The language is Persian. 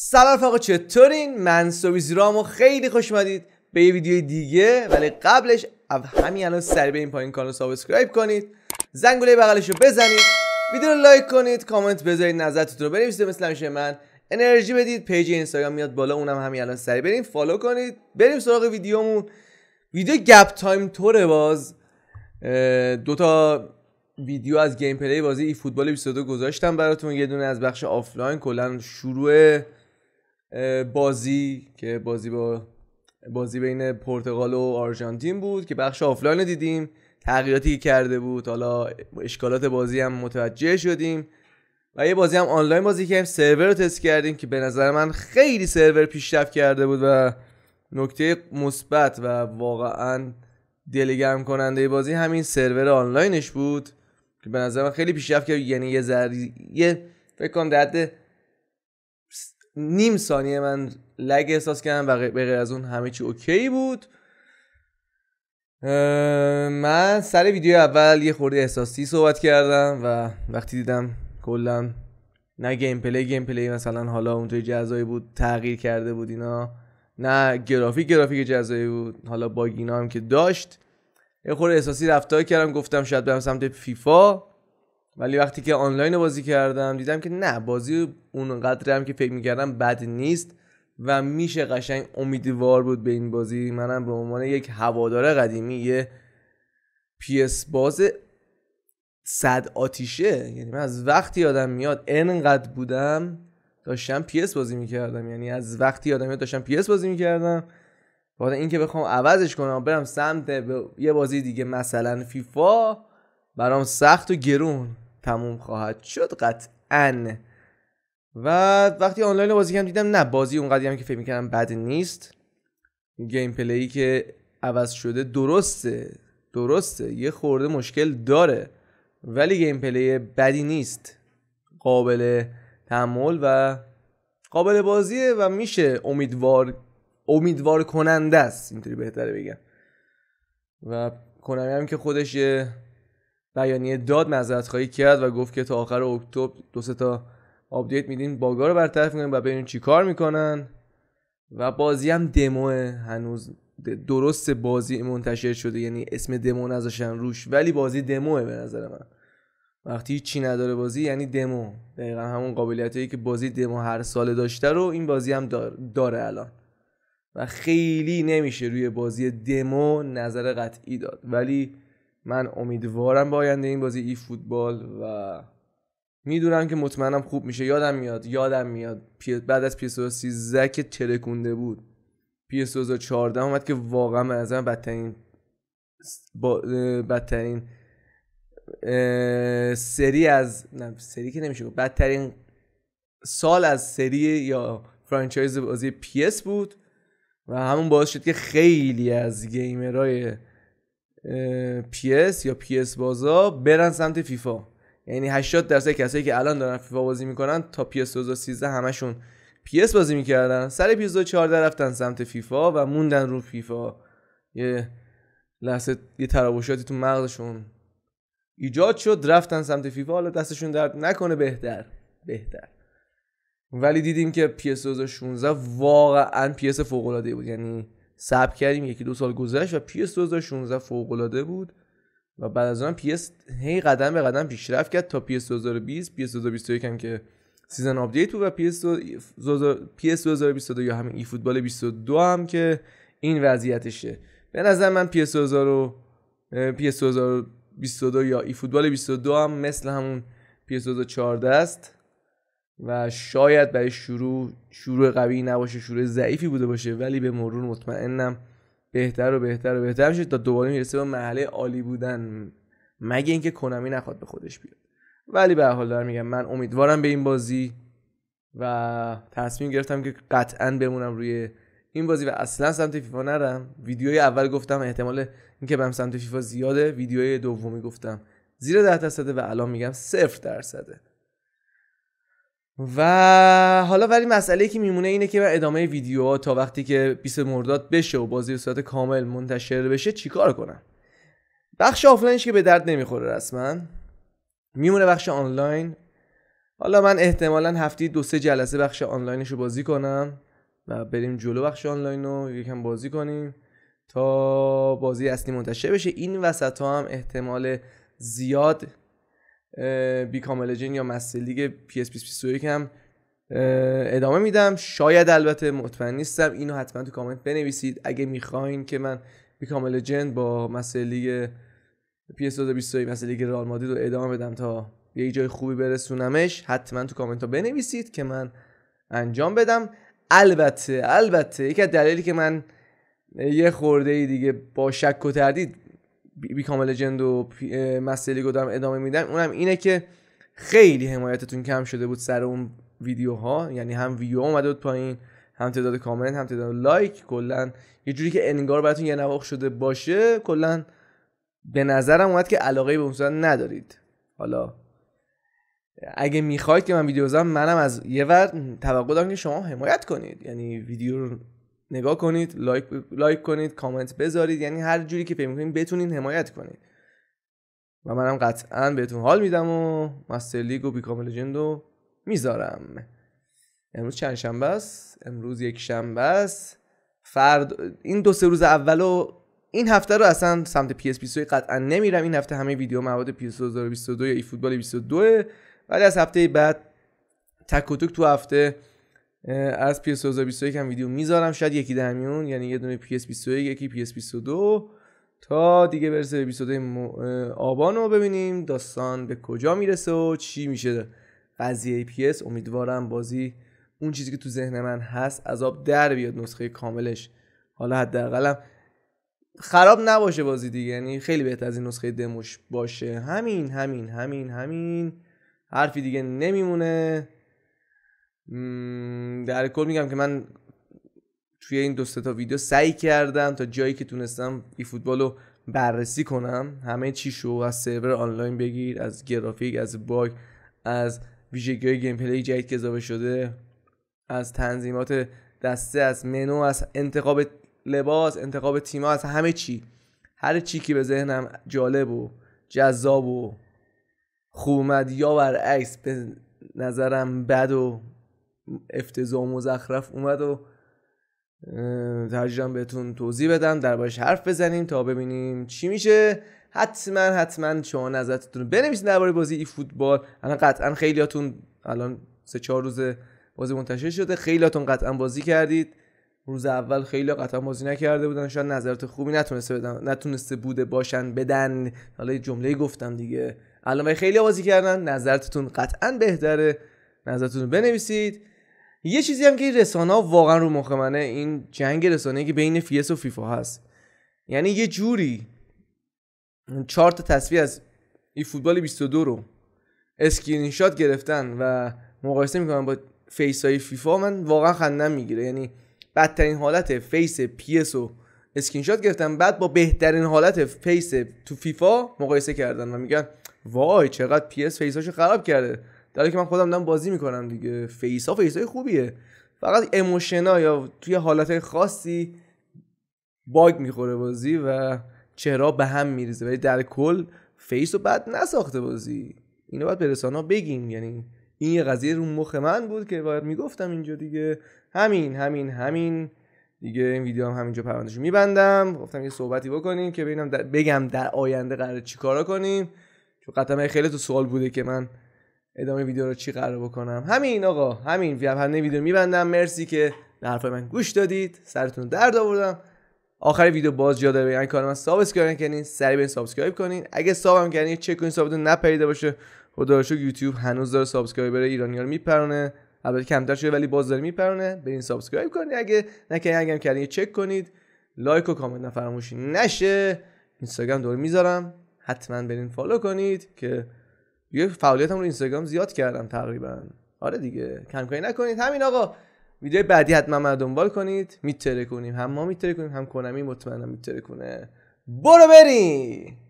سلام رفقا چطورین من و خیلی خوش اومدید به یه ویدیو دیگه ولی قبلش همین الان سری به این پایین کانال سابسکرایب کنید زنگوله بغلش رو بزنید ویدیو رو لایک کنید کامنت بذارید نظرتون رو بنویسید مثل همیشه من انرژی بدید پیج اینستاگرام میاد بالا اونم همین الان سری بریم فالو کنید بریم سراغ ویدیومون ویدیو گپ تایم توره باز دو تا ویدیو از گیم پلی بازی ای فوتبال 22 گذاشتم براتون یه دونه از بخش آفلاین کلا شروع بازی که بازی با بازی بین پرتغال و آرژانتین بود که بخش آفلاین دیدیم تغییراتی کرده بود حالا اشکالات بازی هم متوجه شدیم و یه بازی هم آنلاین بازی کردیم سرور رو تست کردیم که به نظر من خیلی سرور پیشرفت کرده بود و نکته مثبت و واقعا دلگرم کننده بازی همین سرور آنلاینش بود که به نظر من خیلی پیشرفت کرد یعنی یه ذره یه فکر کنم نیم ثانیه من لگ احساس کردم و غیر از اون همه چی اوکی بود من سر ویدیو اول یه خورده احساسی صحبت کردم و وقتی دیدم کلا نه گیم پلی گیم پلی مثلا حالا توی جزایی بود تغییر کرده بود اینا نه گرافیک گرافیک جزایی بود حالا باگینا هم که داشت یه خورده احساسی رفتار کردم گفتم شاید برم سمت فیفا ولی وقتی که آنلاین بازی کردم دیدم که نه بازی اونقدر هم که فکر میکردم بد نیست و میشه قشنگ امیدوار بود به این بازی منم به عنوان یک هوادار قدیمی یه پیس باز صد آتیشه یعنی من از وقتی آدم میاد انقدر بودم داشتم پیس بازی میکردم یعنی از وقتی آدم میاد داشتم پیس بازی میکردم بعد اینکه بخوام عوضش کنم برم سمت یه بازی دیگه مثلا فیفا برام سخت و گرون تموم خواهد شد قطعا و وقتی آنلاین بازی کردم دیدم نه بازی اونقدری هم که فکر میکردم بد نیست گیم پلی که عوض شده درسته درسته یه خورده مشکل داره ولی گیم پلی بدی نیست قابل تحمل و قابل بازیه و میشه امیدوار امیدوار کننده است اینطوری بهتره بگم و کنمی هم که خودش یه بیانیه داد معذرت خواهی کرد و گفت که تا آخر اکتبر دو سه تا آپدیت میدیم باگا رو برطرف میکنیم و ببینیم چی کار میکنن و بازی هم دمو هنوز درست بازی منتشر شده یعنی اسم دمو نذاشتن روش ولی بازی دموه به نظر من وقتی چی نداره بازی یعنی دمو دقیقا همون قابلیتی که بازی دمو هر ساله داشته رو این بازی هم داره الان و خیلی نمیشه روی بازی دمو نظر قطعی داد ولی من امیدوارم به آینده این بازی ای فوتبال و میدونم که مطمئنم خوب میشه یادم میاد یادم میاد بعد از پیسو 13 که ترکونده بود پیسو 14 اومد که واقعا به نظرم بدترین با... بدترین سری از نه سری که نمیشه بدترین سال از سری یا فرانچایز بازی پیس بود و همون باعث شد که خیلی از گیمرهای پیس یا پیس بازا برن سمت فیفا یعنی 80 درصد کسایی که الان دارن فیفا بازی میکنن تا پیس 2013 همشون پیس بازی میکردن سر اس 2014 رفتن سمت فیفا و موندن رو فیفا یه لحظه یه تراوشاتی تو مغزشون ایجاد شد رفتن سمت فیفا حالا دستشون درد نکنه بهتر بهتر ولی دیدیم که پیس 2016 واقعا پیس فوق العاده بود یعنی صبر کردیم یکی دو سال گذشت و PS 2016 فوق العاده بود و بعد از اون PS هی قدم به قدم پیشرفت کرد تا PS 2020 PS 2021 هم که سیزن آپدیت بود و پیس 2022 یا همین ای فوتبال 22 هم که این وضعیتشه به نظر من PS 2022 یا ای فوتبال 22 هم مثل همون PS 2014 است و شاید برای شروع شروع قوی نباشه شروع ضعیفی بوده باشه ولی به مرور مطمئنم بهتر و بهتر و بهتر میشه تا دوباره میرسه به محله عالی بودن مگه اینکه کنمی نخواد به خودش بیاد ولی به حال دارم میگم من امیدوارم به این بازی و تصمیم گرفتم که قطعا بمونم روی این بازی و اصلا سمت فیفا نرم ویدیوی اول گفتم احتمال اینکه برم سمت فیفا زیاده ویدیوی دومی گفتم زیر 10 و الان میگم صفر درصده و حالا ولی مسئله که میمونه اینه که ادامه ویدیو تا وقتی که 20 مرداد بشه و بازی به صورت کامل منتشر بشه چیکار کنم بخش آفلاینش که به درد نمیخوره رسما میمونه بخش آنلاین حالا من احتمالا هفته دو سه جلسه بخش آنلاینش رو بازی کنم و بریم جلو بخش آنلاین رو یکم بازی کنیم تا بازی اصلی منتشر بشه این وسط ها هم احتمال زیاد بیکامل جن یا مستر لیگ پی اس هم ادامه میدم شاید البته مطمئن نیستم اینو حتما تو کامنت بنویسید اگه میخواین که من بیکامل جن با مستر لیگ پی اس 21 رئال رو ادامه بدم تا یه جای خوبی برسونمش حتما تو کامنت ها بنویسید که من انجام بدم البته البته یکی از دلایلی که من یه خورده دیگه با شک و تردید کامل جند و مسئله دارم ادامه میدم اونم اینه که خیلی حمایتتون کم شده بود سر اون ویدیوها یعنی هم ویو اومده بود پایین هم تعداد کامنت هم تعداد لایک کلا یه جوری که انگار براتون یه نواخ شده باشه کلا به نظرم اومد که علاقه به اون صورت ندارید حالا اگه میخواید که من ویدیو بزنم منم از یه ور توقع دارم که شما حمایت کنید یعنی ویدیو رو نگاه کنید لایک لایک کنید کامنت بذارید یعنی هر جوری که فکر می‌کنید بتونین حمایت کنید و منم قطعا بهتون حال میدم و مستر لیگ و بیکام رو میذارم امروز چند شنبه است امروز یک شنبه است فرد این دو سه روز اول و این هفته رو اصلا سمت پی اس قطعا نمیرم این هفته همه ویدیو مواد پی اس 2022 یا ای فوتبال 22 ولی از هفته بعد تک و تو هفته از PS 2021 هم ویدیو میذارم شاید یکی درمیون یعنی یه دونه PS 21 یکی PS 22 تا دیگه برسه به 22 آبان رو ببینیم داستان به کجا میرسه و چی میشه قضیه PS امیدوارم بازی اون چیزی که تو ذهن من هست از آب در بیاد نسخه کاملش حالا حداقلم خراب نباشه بازی دیگه یعنی خیلی بهتر از این نسخه دموش باشه همین همین همین همین حرفی دیگه نمیمونه در کل میگم که من توی این دو تا ویدیو سعی کردم تا جایی که تونستم ای فوتبال رو بررسی کنم همه چی شو از سرور آنلاین بگیر از گرافیک از باگ از ویژگی گیم پلی جدید که اضافه شده از تنظیمات دسته از منو از انتخاب لباس انتخاب تیما از همه چی هر چی که به ذهنم جالب و جذاب و خوب یا برعکس به نظرم بد و افتضاح مزخرف اومد و ترجیحاً بهتون توضیح بدم دربارش حرف بزنیم تا ببینیم چی میشه حتما حتما شما نظرتون بنویسید درباره بازی ای فوتبال الان قطعا خیلیاتون الان سه چهار روز بازی منتشر شده خیلیاتون قطعا بازی کردید روز اول خیلی قطعا بازی نکرده بودن شاید نظرت خوبی نتونسته بدن نتونسته بوده باشن بدن حالا یه جمله گفتم دیگه الان خیلی بازی کردن نظرتون قطعا بهتره نظرتون بنویسید یه چیزی هم که رسانه واقعا رو مخ منه این جنگ رسانه که بین فیس و فیفا هست یعنی یه جوری چهار تا تصویر از این فوتبال 22 رو اسکرین شات گرفتن و مقایسه میکنن با فیس های فیفا من واقعا خندم میگیره یعنی بدترین حالت فیس پیس اس و اسکرین شات گرفتن بعد با بهترین حالت فیس تو فیفا مقایسه کردن و میگن وای چقدر پی اس فیساشو خراب کرده در که من خودم دارم بازی میکنم دیگه فیس ها فیس های خوبیه فقط اموشنا یا توی حالت خاصی باگ میخوره بازی و چهره به هم میریزه ولی در کل فیس رو بد نساخته بازی اینو باید به رسانه بگیم یعنی این یه قضیه رو مخ من بود که باید میگفتم اینجا دیگه همین همین همین دیگه این ویدیو هم همینجا پروندهشو میبندم گفتم یه صحبتی بکنیم که ببینم بگم در آینده قرار چیکارا کنیم چون قطعا خیلی تو سوال بوده که من ادامه ویدیو رو چی قرار بکنم همین آقا همین ویدیو ویدیو میبندم مرسی که به من گوش دادید سرتون درد آوردم آخر ویدیو باز جا داره بگن یعنی کار من سابسکرایب کنین سری به سابسکرایب کنین اگه سابم کردین چک کنین سابتون نپریده باشه خدا یوتیوب هنوز داره سابسکرایبر ایرانی رو میپرونه البته کمتر شده ولی باز داره میپرونه برین سابسکرایب کنین اگه نکنین اگه هم کردین چک کنید لایک و کامنت نفراموشی نشه اینستاگرام دور میذارم حتما برین فالو کنید که یه فعالیتم رو اینستاگرام زیاد کردم تقریبا آره دیگه کم کاری نکنید همین آقا ویدیو بعدی حتما من دنبال کنید میتره کنیم هم ما میتره کنیم هم کنمی مطمئنم میتره کنه برو بریم